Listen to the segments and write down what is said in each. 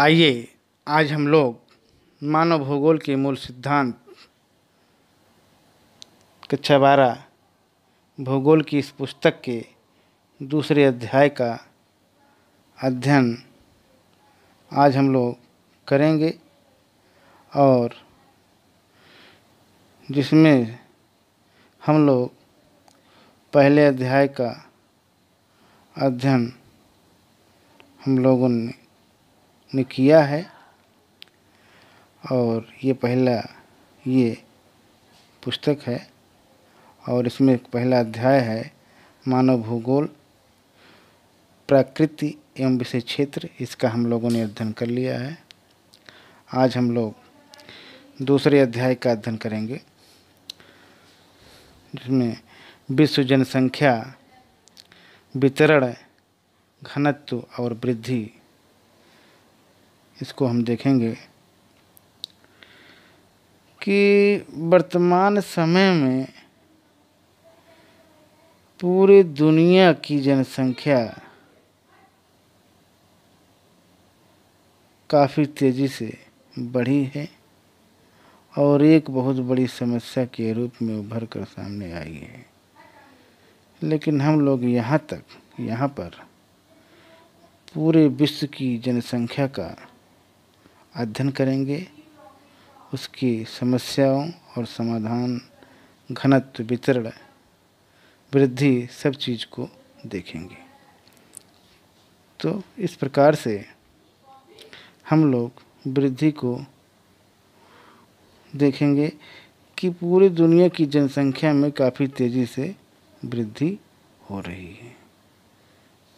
आइए आज हम लोग मानव भूगोल के मूल सिद्धांत कक्षा बारह भूगोल की इस पुस्तक के दूसरे अध्याय का अध्ययन आज हम लोग करेंगे और जिसमें हम लोग पहले अध्याय का अध्ययन हम लोगों ने ने किया है और ये पहला ये पुस्तक है और इसमें पहला अध्याय है मानव भूगोल प्रकृति एवं विषय क्षेत्र इसका हम लोगों ने अध्ययन कर लिया है आज हम लोग दूसरे अध्याय का अध्ययन करेंगे जिसमें विश्व जनसंख्या वितरण घनत्व और वृद्धि इसको हम देखेंगे कि वर्तमान समय में पूरे दुनिया की जनसंख्या काफ़ी तेज़ी से बढ़ी है और एक बहुत बड़ी समस्या के रूप में उभर कर सामने आई है लेकिन हम लोग यहाँ तक यहाँ पर पूरे विश्व की जनसंख्या का अध्ययन करेंगे उसकी समस्याओं और समाधान घनत्व वितरण वृद्धि सब चीज़ को देखेंगे तो इस प्रकार से हम लोग वृद्धि को देखेंगे कि पूरी दुनिया की जनसंख्या में काफ़ी तेज़ी से वृद्धि हो रही है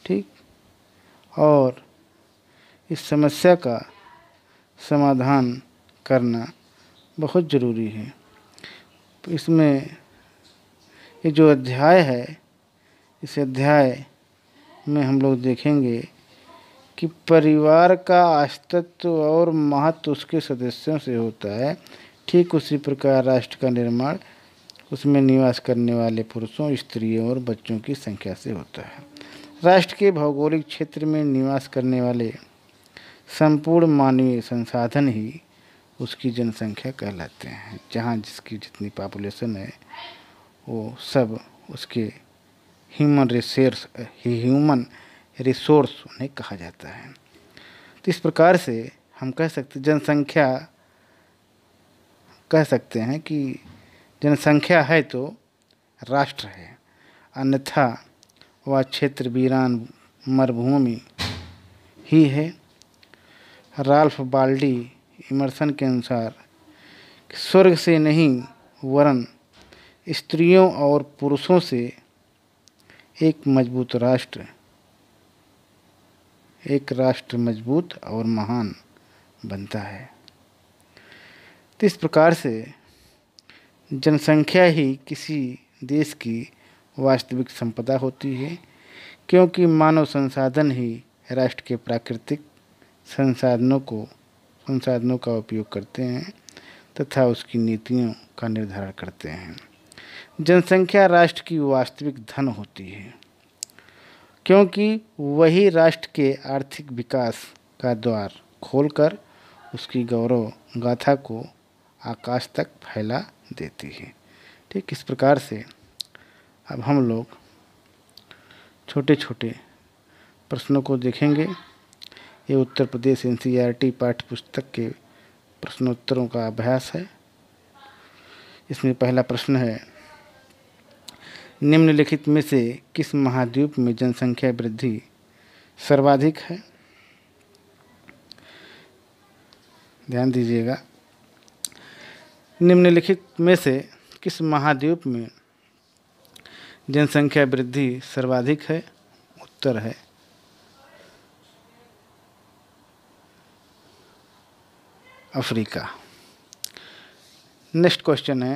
ठीक और इस समस्या का समाधान करना बहुत ज़रूरी है इसमें ये जो अध्याय है इस अध्याय में हम लोग देखेंगे कि परिवार का अस्तित्व और महत्व उसके सदस्यों से होता है ठीक उसी प्रकार राष्ट्र का निर्माण उसमें निवास करने वाले पुरुषों स्त्रियों और बच्चों की संख्या से होता है राष्ट्र के भौगोलिक क्षेत्र में निवास करने वाले संपूर्ण मानवीय संसाधन ही उसकी जनसंख्या कहलाते हैं जहाँ जिसकी जितनी पॉपुलेशन है वो सब उसके ह्यूमन रिसोर्स ह्यूमन रिसोर्स उन्हें कहा जाता है तो इस प्रकार से हम कह सकते जनसंख्या कह सकते हैं कि जनसंख्या है तो राष्ट्र है अन्यथा वह क्षेत्र वीरान मरुभूमि ही है राल्फ बाल्डी इमर्सन के अनुसार स्वर्ग से नहीं वरन स्त्रियों और पुरुषों से एक मजबूत राष्ट्र एक राष्ट्र मजबूत और महान बनता है तो इस प्रकार से जनसंख्या ही किसी देश की वास्तविक संपदा होती है क्योंकि मानव संसाधन ही राष्ट्र के प्राकृतिक संसाधनों को संसाधनों का उपयोग करते हैं तथा उसकी नीतियों का निर्धारण करते हैं जनसंख्या राष्ट्र की वास्तविक धन होती है क्योंकि वही राष्ट्र के आर्थिक विकास का द्वार खोलकर उसकी गौरव गाथा को आकाश तक फैला देती है ठीक इस प्रकार से अब हम लोग छोटे छोटे प्रश्नों को देखेंगे ये उत्तर प्रदेश टी e पाठ्य पुस्तक के प्रश्नोत्तरों का अभ्यास है इसमें पहला प्रश्न है निम्नलिखित में से किस महाद्वीप में जनसंख्या वृद्धि सर्वाधिक है ध्यान दीजिएगा निम्नलिखित में से किस महाद्वीप में जनसंख्या वृद्धि सर्वाधिक है उत्तर है अफ्रीका नेक्स्ट क्वेश्चन है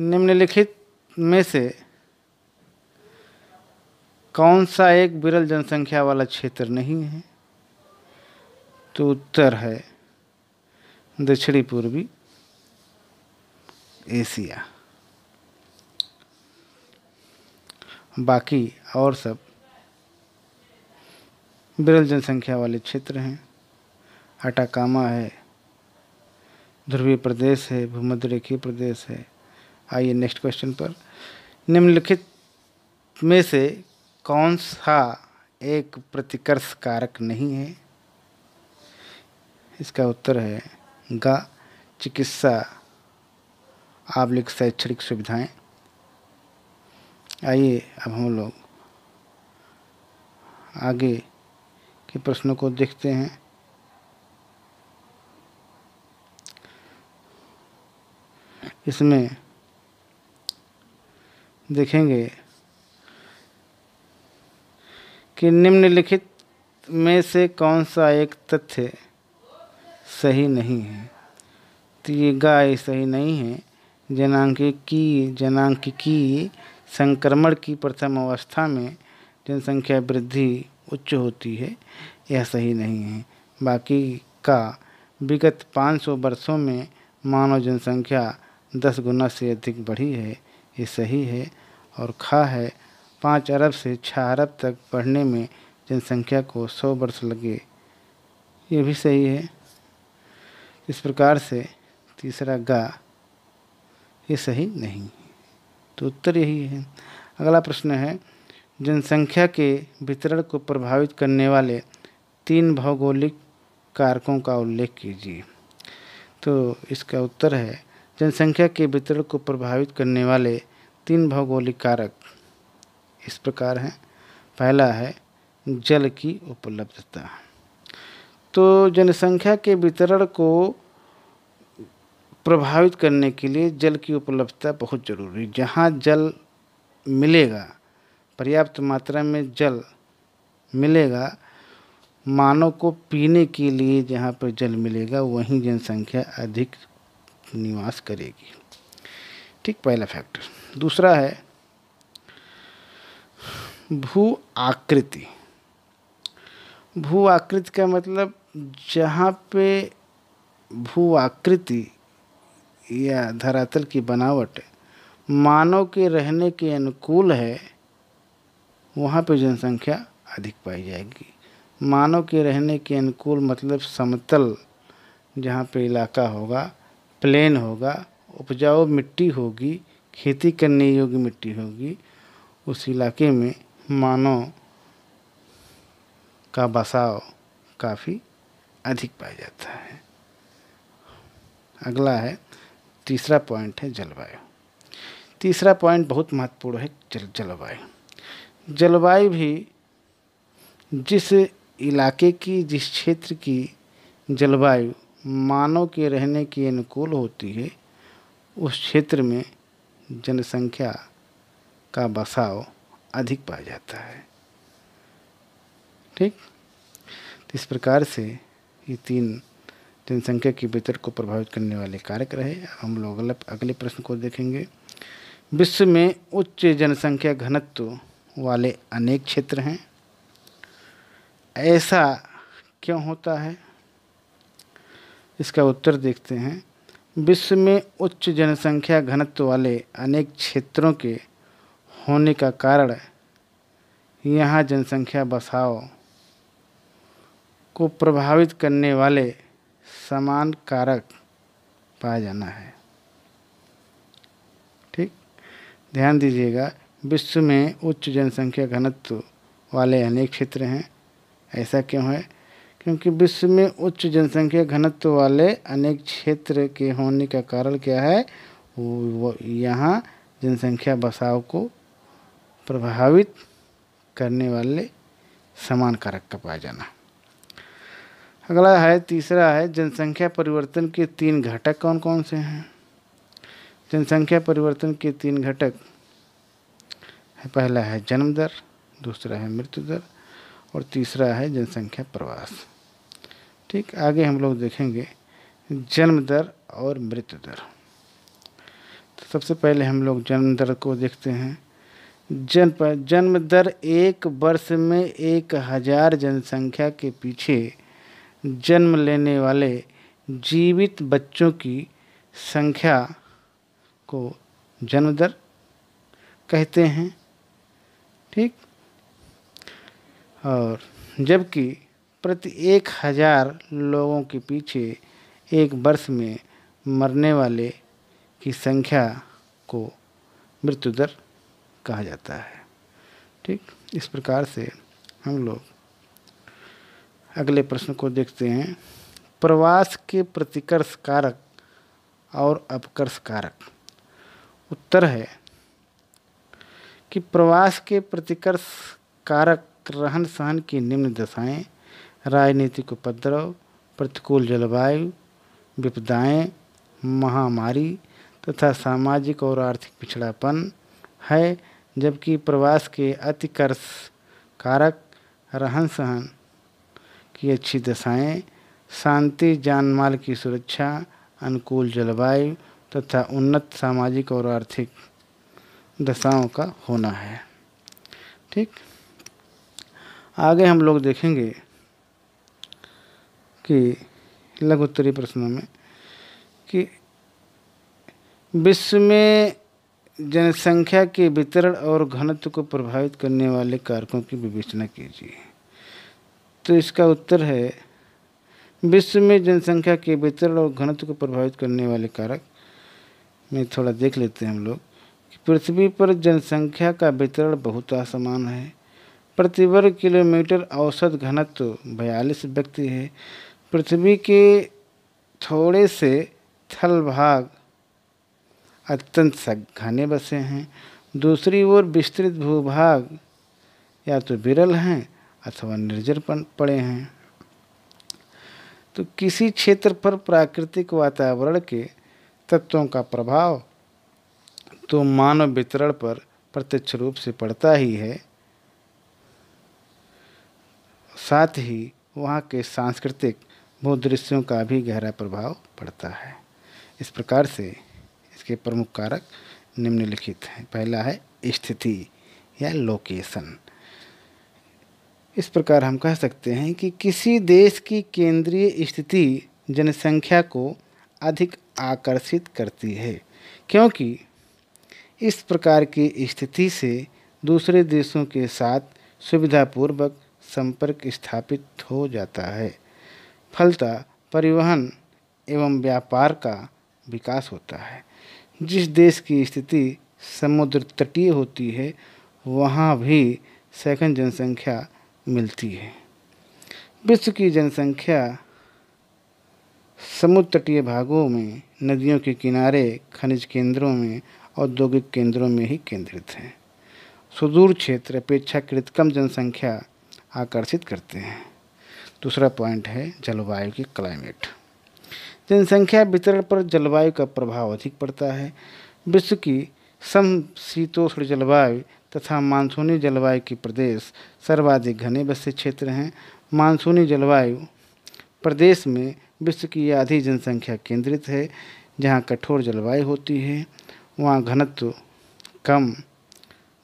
निम्नलिखित में से कौन सा एक विरल जनसंख्या वाला क्षेत्र नहीं है तो उत्तर है दक्षिणी पूर्वी एशिया बाकी और सब विरल जनसंख्या वाले क्षेत्र हैं अटाकामा है ध्रुवीय प्रदेश है भूमध्य रेखीय प्रदेश है आइए नेक्स्ट क्वेश्चन पर निम्नलिखित में से कौन सा एक प्रतिकर्ष कारक नहीं है इसका उत्तर है ग चिकित्सा आवलिक शैक्षणिक सुविधाएं आइए अब हम लोग आगे के प्रश्नों को देखते हैं इसमें देखेंगे कि निम्नलिखित में से कौन सा एक तथ्य सही नहीं है तो ये गाय सही नहीं है जनांक की जनांक की संक्रमण की प्रथम अवस्था में जनसंख्या वृद्धि उच्च होती है यह सही नहीं है बाकी का विगत 500 वर्षों में मानव जनसंख्या दस गुना से अधिक बढ़ी है ये सही है और खा है पाँच अरब से छः अरब तक बढ़ने में जनसंख्या को सौ वर्ष लगे ये भी सही है इस प्रकार से तीसरा गा ये सही नहीं तो उत्तर यही है अगला प्रश्न है जनसंख्या के वितरण को प्रभावित करने वाले तीन भौगोलिक कारकों का उल्लेख कीजिए तो इसका उत्तर है जनसंख्या के वितरण को प्रभावित करने वाले तीन भौगोलिक कारक इस प्रकार हैं पहला है जल की उपलब्धता तो जनसंख्या के वितरण को प्रभावित करने के लिए जल की उपलब्धता बहुत जरूरी जहाँ जल मिलेगा पर्याप्त मात्रा में जल मिलेगा मानव को पीने के लिए जहाँ पर जल मिलेगा वहीं जनसंख्या अधिक निवास करेगी ठीक पहला फैक्टर दूसरा है भू आकृति भू आकृति का मतलब जहाँ पे भू आकृति या धरातल की बनावट मानव के रहने के अनुकूल है वहाँ पे जनसंख्या अधिक पाई जाएगी मानव के रहने के अनुकूल मतलब समतल जहाँ पे इलाका होगा प्लेन होगा उपजाऊ मिट्टी होगी खेती करने योग्य मिट्टी होगी उस इलाके में मानव का बसाव काफ़ी अधिक पाया जाता है अगला है तीसरा पॉइंट है जलवायु तीसरा पॉइंट बहुत महत्वपूर्ण है जल जलवायु जलवायु भी जिस इलाके की जिस क्षेत्र की जलवायु मानव के रहने के अनुकूल होती है उस क्षेत्र में जनसंख्या का बसाव अधिक पाया जाता है ठीक तो इस प्रकार से ये तीन जनसंख्या के वितरण को प्रभावित करने वाले कारक रहे हम लोग अगले अगले प्रश्न को देखेंगे विश्व में उच्च जनसंख्या घनत्व वाले अनेक क्षेत्र हैं ऐसा क्यों होता है इसका उत्तर देखते हैं विश्व में उच्च जनसंख्या घनत्व वाले अनेक क्षेत्रों के होने का कारण यहाँ जनसंख्या बसाव को प्रभावित करने वाले समान कारक पाया जाना है ठीक ध्यान दीजिएगा विश्व में उच्च जनसंख्या घनत्व वाले अनेक क्षेत्र हैं ऐसा क्यों है क्योंकि विश्व में उच्च जनसंख्या घनत्व वाले अनेक क्षेत्र के होने का कारण क्या है वो यहाँ जनसंख्या बसाव को प्रभावित करने वाले समान कारक का पाया जाना अगला है तीसरा है जनसंख्या परिवर्तन के तीन घटक कौन कौन से हैं जनसंख्या परिवर्तन के तीन घटक है पहला है जन्म दर दूसरा है मृत्यु दर और तीसरा है जनसंख्या प्रवास ठीक आगे हम लोग देखेंगे जन्म दर और मृत्यु दर तो सबसे पहले हम लोग जन्म दर को देखते हैं जन जन्म दर एक वर्ष में एक हज़ार जनसंख्या के पीछे जन्म लेने वाले जीवित बच्चों की संख्या को जन्म दर कहते हैं ठीक और जबकि प्रति एक हज़ार लोगों के पीछे एक वर्ष में मरने वाले की संख्या को मृत्यु दर कहा जाता है ठीक इस प्रकार से हम लोग अगले प्रश्न को देखते हैं प्रवास के प्रतिकर्ष कारक और अपकर्ष कारक उत्तर है कि प्रवास के प्रतिकर्ष कारक रहन सहन की निम्न दशाएं राजनीतिक उपद्रव प्रतिकूल जलवायु विपदाएं, महामारी तथा सामाजिक और आर्थिक पिछड़ापन है जबकि प्रवास के अतिकर्ष कारक रहन सहन की अच्छी दशाएं शांति जानमाल की सुरक्षा अनुकूल जलवायु तथा उन्नत सामाजिक और आर्थिक दशाओं का होना है ठीक आगे हम लोग देखेंगे कि लघु उत्तरी प्रश्नों में कि विश्व में जनसंख्या के वितरण और घनत्व को प्रभावित करने वाले कारकों की विवेचना कीजिए तो इसका उत्तर है विश्व में जनसंख्या के वितरण और घनत्व को प्रभावित करने वाले कारक में थोड़ा देख लेते हैं हम लोग कि पृथ्वी पर जनसंख्या का वितरण बहुत असमान है प्रति वर्ग किलोमीटर औसत घनत्व बयालीस व्यक्ति है पृथ्वी के थोड़े से थल भाग अत्यंत घने बसे हैं दूसरी ओर विस्तृत भूभाग या तो विरल हैं अथवा निर्जर पड़े हैं तो किसी क्षेत्र पर प्राकृतिक वातावरण के तत्वों का प्रभाव तो मानव वितरण पर प्रत्यक्ष रूप से पड़ता ही है साथ ही वहाँ के सांस्कृतिक भू दृश्यों का भी गहरा प्रभाव पड़ता है इस प्रकार से इसके प्रमुख कारक निम्नलिखित हैं पहला है स्थिति या लोकेशन इस प्रकार हम कह सकते हैं कि किसी देश की केंद्रीय स्थिति जनसंख्या को अधिक आकर्षित करती है क्योंकि इस प्रकार की स्थिति से दूसरे देशों के साथ सुविधापूर्वक संपर्क स्थापित हो जाता है फलता परिवहन एवं व्यापार का विकास होता है जिस देश की स्थिति समुद्र तटीय होती है वहाँ भी सैकंड जनसंख्या मिलती है विश्व की जनसंख्या समुद्र तटीय भागों में नदियों के किनारे खनिज केंद्रों में औद्योगिक केंद्रों में ही केंद्रित हैं सुदूर क्षेत्र अपेक्षाकृत कम जनसंख्या आकर्षित करते हैं दूसरा पॉइंट है जलवायु की क्लाइमेट जनसंख्या वितरण पर जलवायु का प्रभाव अधिक पड़ता है विश्व की सम शीतोष्ण जलवायु तथा मानसूनी जलवायु के प्रदेश सर्वाधिक घने बसे क्षेत्र हैं मानसूनी जलवायु प्रदेश में विश्व की आधी जनसंख्या केंद्रित है जहाँ कठोर जलवायु होती है वहाँ घनत्व कम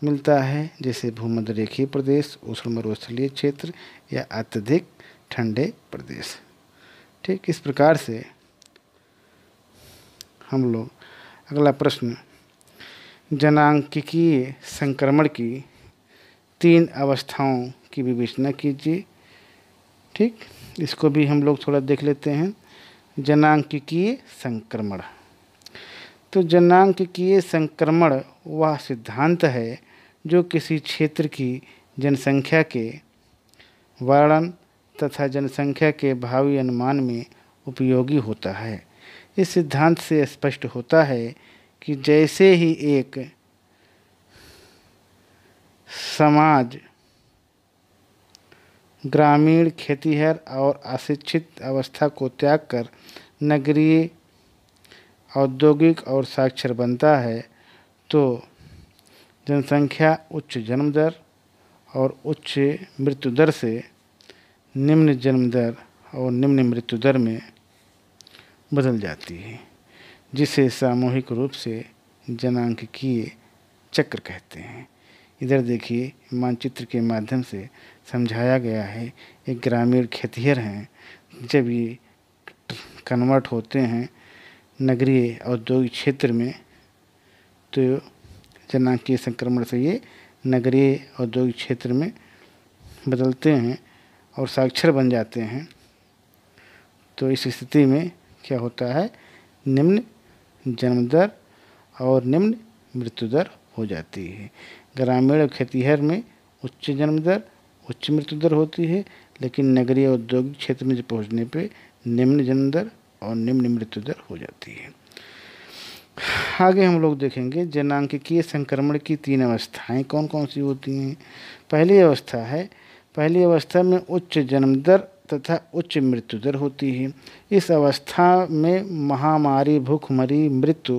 मिलता है जैसे भूमध्य रेखीय प्रदेश उष्ण मरुस्थलीय क्षेत्र या अत्यधिक ठंडे प्रदेश ठीक इस प्रकार से हम लोग अगला प्रश्न जनांकिकीय संक्रमण की तीन अवस्थाओं की विवेचना कीजिए ठीक इसको भी हम लोग थोड़ा देख लेते हैं जनांकिकीय संक्रमण तो जनांकिकीय संक्रमण वह सिद्धांत है जो किसी क्षेत्र की जनसंख्या के वर्णन तथा जनसंख्या के भावी अनुमान में उपयोगी होता है इस सिद्धांत से स्पष्ट होता है कि जैसे ही एक समाज ग्रामीण खेतीहर और अशिक्षित अवस्था को त्याग कर नगरीय औद्योगिक और साक्षर बनता है तो जनसंख्या उच्च जन्म दर और उच्च मृत्यु दर से निम्न जन्म दर और निम्न मृत्यु दर में बदल जाती है जिसे सामूहिक रूप से जनांकीय चक्र कहते हैं इधर देखिए मानचित्र के माध्यम से समझाया गया है एक ग्रामीण खेतिहर हैं जब ये कन्वर्ट होते हैं नगरीय औद्योगिक क्षेत्र में तो जनांकीय संक्रमण से ये नगरीय औद्योगिक क्षेत्र में बदलते हैं और साक्षर बन जाते हैं तो इस स्थिति में क्या होता है निम्न जन्मदर और निम्न मृत्यु दर हो जाती है ग्रामीण और खेतीहर में उच्च जन्मदर उच्च मृत्यु दर होती है लेकिन नगरीय औद्योगिक क्षेत्र में पहुंचने पे निम्न जन्मदर और निम्न मृत्यु दर हो जाती है आगे हम लोग देखेंगे जनांकिकीय संक्रमण की तीन अवस्थाएं कौन कौन सी होती हैं पहली अवस्था है पहली अवस्था में उच्च जन्मदर तथा उच्च मृत्यु दर होती है इस अवस्था में महामारी भूखमरी मृत्यु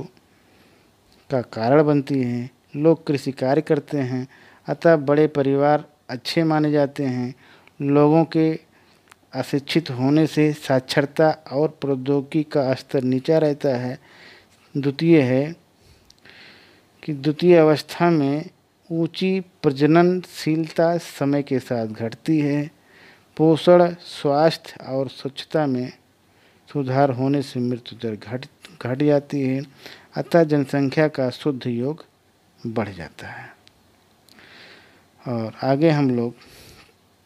का कारण बनती है लोग कृषि कार्य करते हैं अतः बड़े परिवार अच्छे माने जाते हैं लोगों के अशिक्षित होने से साक्षरता और प्रौद्योगिकी का स्तर नीचा रहता है द्वितीय है कि द्वितीय अवस्था में ऊंची प्रजननशीलता समय के साथ घटती है पोषण स्वास्थ्य और स्वच्छता में सुधार होने से मृत्यु दर घट घट जाती है अतः जनसंख्या का शुद्ध योग बढ़ जाता है और आगे हम लोग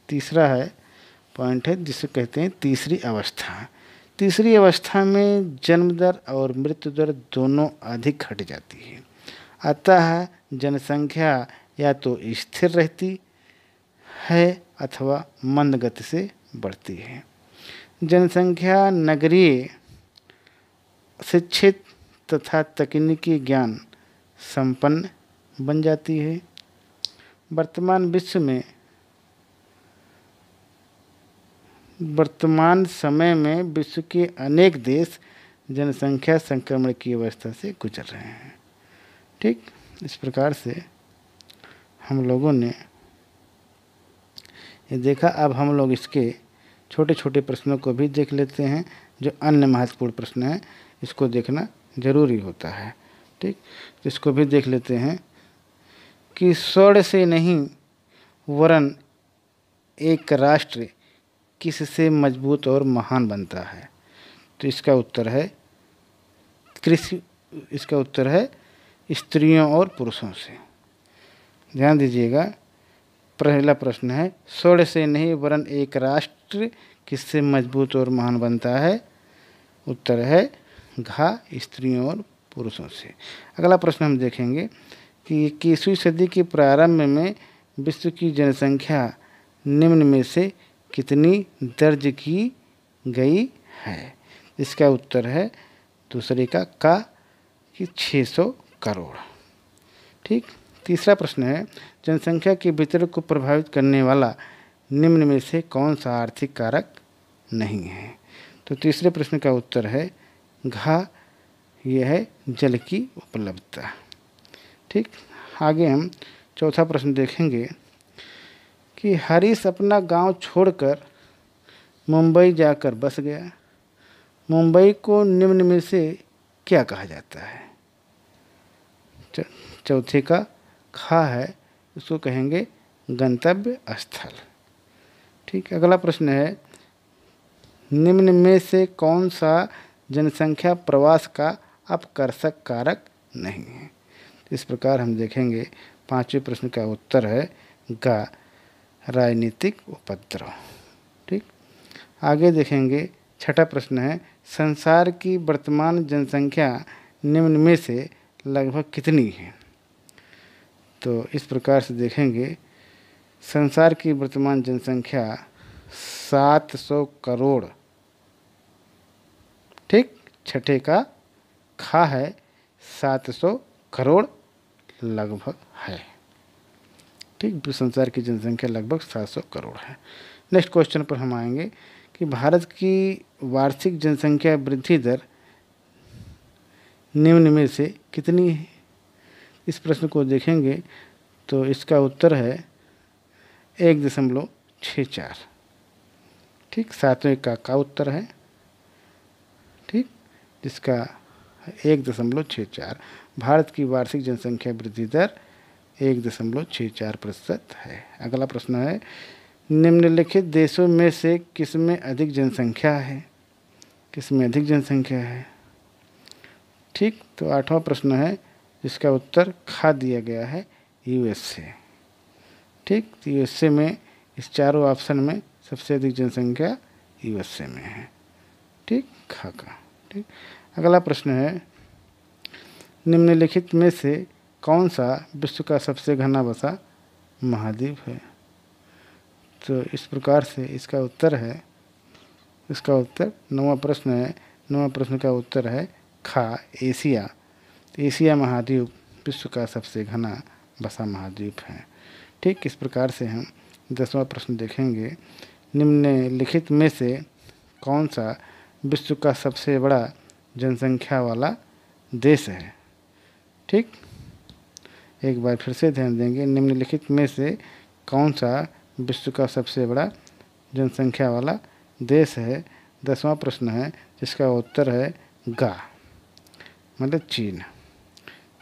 तीसरा है पॉइंट है जिसे कहते हैं तीसरी अवस्था तीसरी अवस्था में जन्म दर और मृत्यु दर दोनों अधिक घट जाती है अतः जनसंख्या या तो स्थिर रहती है अथवा मंद गति से बढ़ती है जनसंख्या नगरीय शिक्षित तथा तकनीकी ज्ञान संपन्न बन जाती है वर्तमान विश्व में वर्तमान समय में विश्व के अनेक देश जनसंख्या संक्रमण की अवस्था से गुजर रहे हैं ठीक इस प्रकार से हम लोगों ने ये देखा अब हम लोग इसके छोटे छोटे प्रश्नों को भी देख लेते हैं जो अन्य महत्वपूर्ण प्रश्न हैं इसको देखना जरूरी होता है ठीक तो इसको भी देख लेते हैं कि स्वर्ण से नहीं वरन एक राष्ट्र किससे मजबूत और महान बनता है तो इसका उत्तर है कृषि इसका उत्तर है स्त्रियों और पुरुषों से ध्यान दीजिएगा पहला प्रश्न है स्वर्ण से नहीं वरन एक राष्ट्र किससे मजबूत और महान बनता है उत्तर है घा स्त्रियों और पुरुषों से अगला प्रश्न हम देखेंगे कि इक्कीसवीं सदी के प्रारंभ में विश्व की जनसंख्या निम्न में से कितनी दर्ज की गई है इसका उत्तर है दूसरे का का कि करोड़ ठीक तीसरा प्रश्न है जनसंख्या के वितरण को प्रभावित करने वाला निम्न में से कौन सा आर्थिक कारक नहीं है तो तीसरे प्रश्न का उत्तर है घा यह है जल की उपलब्धता ठीक आगे हम चौथा प्रश्न देखेंगे कि हरीश अपना गांव छोड़कर मुंबई जाकर बस गया मुंबई को निम्न में से क्या कहा जाता है चौथे का खा है उसको कहेंगे गंतव्य स्थल ठीक अगला प्रश्न है निम्न में से कौन सा जनसंख्या प्रवास का अपकर्षक कारक नहीं है इस प्रकार हम देखेंगे पांचवें प्रश्न का उत्तर है गा राजनीतिक उपद्रव ठीक आगे देखेंगे छठा प्रश्न है संसार की वर्तमान जनसंख्या निम्न में से लगभग कितनी है तो इस प्रकार से देखेंगे संसार की वर्तमान जनसंख्या सात सौ करोड़ ठीक छठे का खा है सात सौ करोड़ लगभग है ठीक संसार की जनसंख्या लगभग सात सौ करोड़ है नेक्स्ट क्वेश्चन पर हम आएंगे कि भारत की वार्षिक जनसंख्या वृद्धि दर निम्न में से कितनी है इस प्रश्न को देखेंगे तो इसका उत्तर है एक दशमलव छः चार ठीक सातवें का का उत्तर है ठीक जिसका एक दशमलव छः चार भारत की वार्षिक जनसंख्या वृद्धि दर एक दशमलव छः चार प्रतिशत है अगला प्रश्न है निम्नलिखित देशों में से किस में अधिक जनसंख्या है किसमें अधिक जनसंख्या है ठीक तो आठवां प्रश्न है इसका उत्तर खा दिया गया है यूएसए ठीक तो यूएसए में इस चारों ऑप्शन में सबसे अधिक जनसंख्या यूएसए में है ठीक खा का ठीक अगला प्रश्न है निम्नलिखित में से कौन सा विश्व का सबसे घना बसा महाद्वीप है तो इस प्रकार से इसका उत्तर है इसका उत्तर नवा प्रश्न है नवा प्रश्न का उत्तर है खा एशिया तो एशिया महाद्वीप विश्व का सबसे घना बसा महाद्वीप है ठीक इस प्रकार से हम दसवां प्रश्न देखेंगे निम्नलिखित में से कौन सा विश्व का सबसे बड़ा जनसंख्या वाला देश है ठीक एक बार फिर से ध्यान देंगे निम्नलिखित में से कौन सा विश्व का सबसे बड़ा जनसंख्या वाला देश है दसवां प्रश्न है जिसका उत्तर है गा मतलब चीन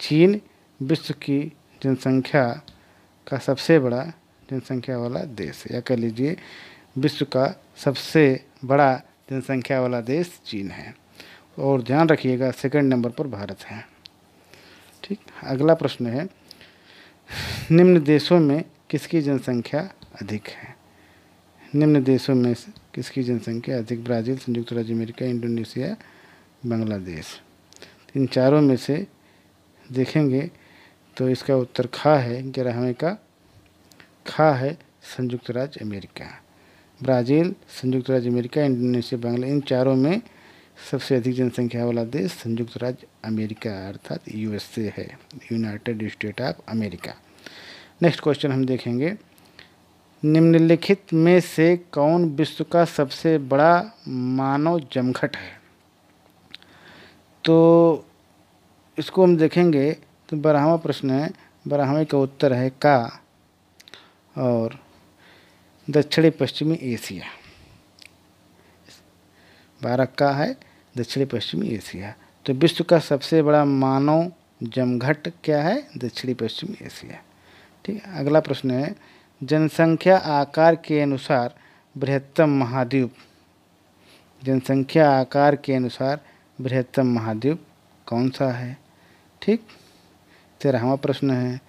चीन विश्व की जनसंख्या का सबसे बड़ा जनसंख्या वाला देश या कह लीजिए विश्व का सबसे बड़ा जनसंख्या वाला देश चीन है और ध्यान रखिएगा सेकंड नंबर पर भारत है ठीक अगला प्रश्न है निम्न देशों में किसकी जनसंख्या अधिक है निम्न देशों में किसकी जनसंख्या अधिक ब्राज़ील संयुक्त राज्य अमेरिका इंडोनेशिया बांग्लादेश इन चारों में से देखेंगे तो इसका उत्तर खा है ग्यारहवें का खा है संयुक्त राज्य अमेरिका ब्राज़ील संयुक्त राज्य अमेरिका इंडोनेशिया बांग्ला इन चारों में सबसे अधिक जनसंख्या वाला देश संयुक्त राज्य अमेरिका अर्थात यूएसए है United State of America next question हम देखेंगे निम्नलिखित में से कौन विश्व का सबसे बड़ा मानव जमघट है तो इसको हम देखेंगे तो बारहवा प्रश्न है बारहवें का उत्तर है का और दक्षिणी पश्चिमी एशिया बारह का है दक्षिणी पश्चिमी एशिया तो विश्व का सबसे बड़ा मानव जमघट क्या है दक्षिणी पश्चिमी एशिया ठीक है अगला प्रश्न है जनसंख्या आकार के अनुसार बृहत्तम महाद्वीप जनसंख्या आकार के अनुसार बृहत्तम महाद्वीप कौन सा है ठीक तेरहवा प्रश्न है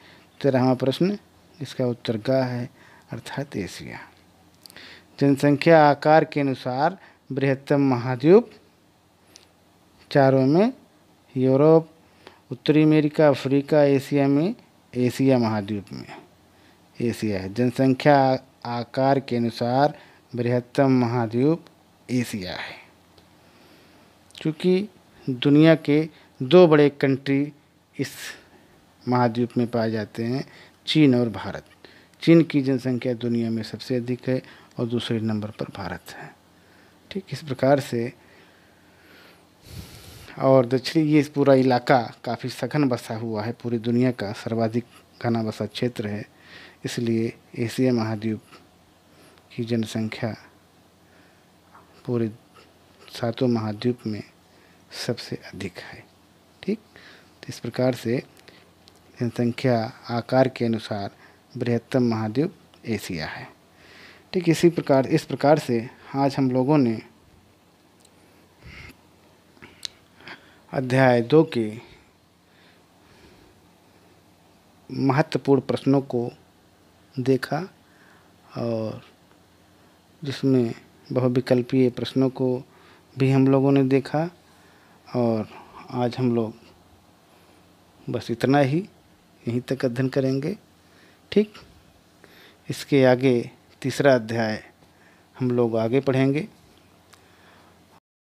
तेरहवा प्रश्न इसका उत्तर गा है अर्थात एशिया जनसंख्या आकार के अनुसार बृहत्तम महाद्वीप चारों में यूरोप उत्तरी अमेरिका अफ्रीका एशिया में एशिया महाद्वीप में एशिया है जनसंख्या आकार के अनुसार बृहत्तम महाद्वीप एशिया है क्योंकि दुनिया के दो बड़े कंट्री इस महाद्वीप में पाए जाते हैं चीन और भारत चीन की जनसंख्या दुनिया में सबसे अधिक है और दूसरे नंबर पर भारत है ठीक इस प्रकार से और दक्षिणी ये पूरा इलाका काफ़ी सघन बसा हुआ है पूरी दुनिया का सर्वाधिक घना बसा क्षेत्र है इसलिए एशिया महाद्वीप की जनसंख्या पूरे सातों महाद्वीप में सबसे अधिक है ठीक तो इस प्रकार से जनसंख्या आकार के अनुसार बृहत्तम महाद्वीप एशिया है ठीक इसी प्रकार इस प्रकार से आज हम लोगों ने अध्याय दो के महत्वपूर्ण प्रश्नों को देखा और जिसमें बहुविकल्पीय प्रश्नों को भी हम लोगों ने देखा और आज हम लोग बस इतना ही यहीं तक अध्ययन करेंगे ठीक इसके आगे तीसरा अध्याय हम लोग आगे पढ़ेंगे